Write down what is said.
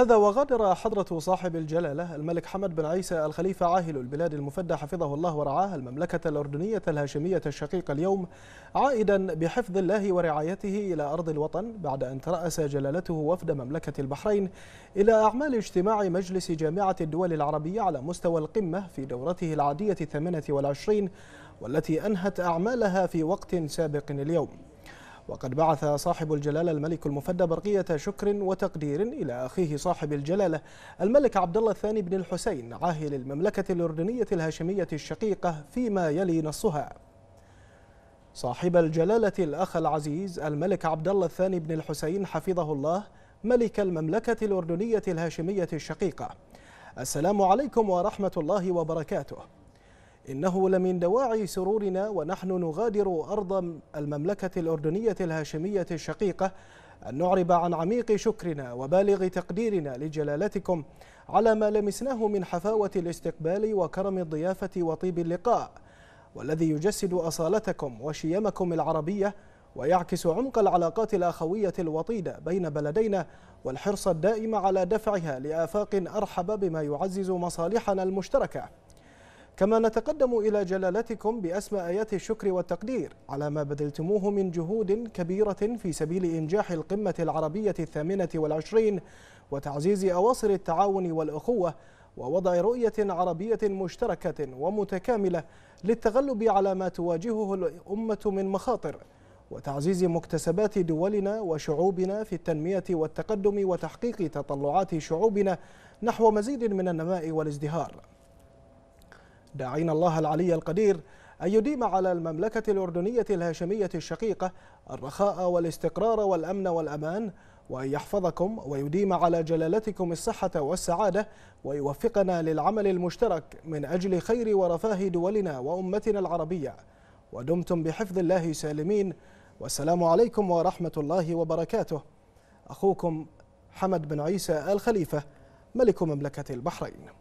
هذا وغادر حضرة صاحب الجلالة الملك حمد بن عيسى الخليفة عاهل البلاد المفدى حفظه الله ورعاه المملكة الأردنية الهاشمية الشقيقة اليوم عائدا بحفظ الله ورعايته إلى أرض الوطن بعد أن ترأس جلالته وفد مملكة البحرين إلى أعمال اجتماع مجلس جامعة الدول العربية على مستوى القمة في دورته العادية الثامنة والعشرين والتي أنهت أعمالها في وقت سابق اليوم وقد بعث صاحب الجلالة الملك المفدى برقية شكر وتقدير إلى أخيه صاحب الجلالة الملك عبد الله الثاني بن الحسين عاهل المملكة الأردنية الهاشمية الشقيقة فيما يلي نصها صاحب الجلالة الأخ العزيز الملك عبد الله الثاني بن الحسين حفظه الله ملك المملكة الأردنية الهاشمية الشقيقة السلام عليكم ورحمة الله وبركاته إنه لمن دواعي سرورنا ونحن نغادر أرض المملكة الأردنية الهاشمية الشقيقة أن نعرب عن عميق شكرنا وبالغ تقديرنا لجلالتكم على ما لمسناه من حفاوة الاستقبال وكرم الضيافة وطيب اللقاء والذي يجسد أصالتكم وشيمكم العربية ويعكس عمق العلاقات الأخوية الوطيدة بين بلدينا والحرص الدائم على دفعها لآفاق أرحب بما يعزز مصالحنا المشتركة كما نتقدم إلى جلالتكم بأسمى آيات الشكر والتقدير على ما بذلتموه من جهود كبيرة في سبيل إنجاح القمة العربية الثامنة والعشرين وتعزيز أواصر التعاون والأخوة ووضع رؤية عربية مشتركة ومتكاملة للتغلب على ما تواجهه الأمة من مخاطر وتعزيز مكتسبات دولنا وشعوبنا في التنمية والتقدم وتحقيق تطلعات شعوبنا نحو مزيد من النماء والازدهار داعين الله العلي القدير أن يديم على المملكة الأردنية الهاشمية الشقيقة الرخاء والاستقرار والأمن والأمان وأن يحفظكم ويديم على جلالتكم الصحة والسعادة ويوفقنا للعمل المشترك من أجل خير ورفاه دولنا وأمتنا العربية ودمتم بحفظ الله سالمين والسلام عليكم ورحمة الله وبركاته أخوكم حمد بن عيسى الخليفة ملك مملكة البحرين